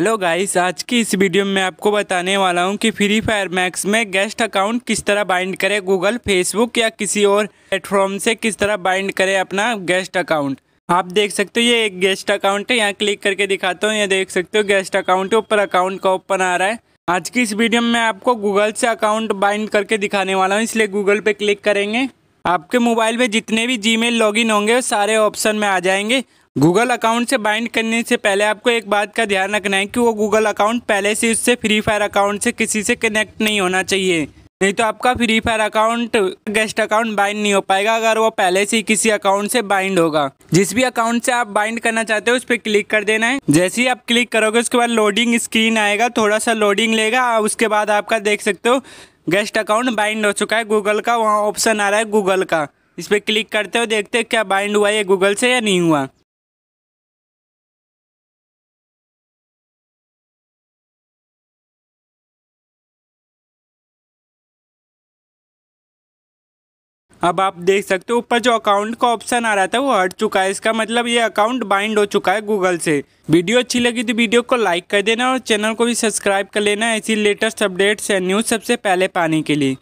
hello guys आज की इस वीडियो में आपको बताने वाला हूं कि फ्री फायर मैक्स में गेस्ट अकाउंट किस तरह बाइंड करें गूगल फेसबुक या किसी और प्लेटफॉर्म से किस तरह बाइंड करें अपना गेस्ट अकाउंट आप देख सकते हो ये एक गेस्ट अकाउंट है यहाँ क्लिक करके दिखाता हूँ ये देख सकते हो गेस्ट अकाउंट ऊपर अकाउंट का ओपन आ रहा है आज की इस वीडियो में मैं आपको गूगल से अकाउंट बाइंड करके दिखाने वाला हूँ इसलिए गूगल पे क्लिक करेंगे आपके मोबाइल में जितने भी जी लॉगिन होंगे सारे ऑप्शन में आ जाएंगे गूगल अकाउंट से बाइंड करने से पहले आपको एक बात का ध्यान रखना है कि वो गूगल अकाउंट पहले से उससे फ्री फायर अकाउंट से किसी से कनेक्ट नहीं होना चाहिए नहीं तो आपका Free Fire account guest account bind नहीं हो पाएगा अगर वो पहले से ही किसी अकाउंट से बाइंड होगा जिस भी अकाउंट से आप बाइंड करना चाहते हो उस पर क्लिक कर देना है जैसे ही आप क्लिक करोगे उसके बाद लोडिंग स्क्रीन आएगा थोड़ा सा लोडिंग लेगा उसके बाद आपका देख सकते हो गेस्ट अकाउंट बाइंड हो चुका है गूगल का वहाँ ऑप्शन आ रहा है गूगल का इस पर क्लिक करते हो देखते हो क्या बाइंड हुआ है गूगल से या नहीं हुआ अब आप देख सकते हो ऊपर जो अकाउंट का ऑप्शन आ रहा था वो हट चुका है इसका मतलब ये अकाउंट बाइंड हो चुका है गूगल से वीडियो अच्छी लगी तो वीडियो को लाइक कर देना और चैनल को भी सब्सक्राइब कर लेना ऐसी लेटेस्ट अपडेट्स या न्यूज़ सबसे पहले पाने के लिए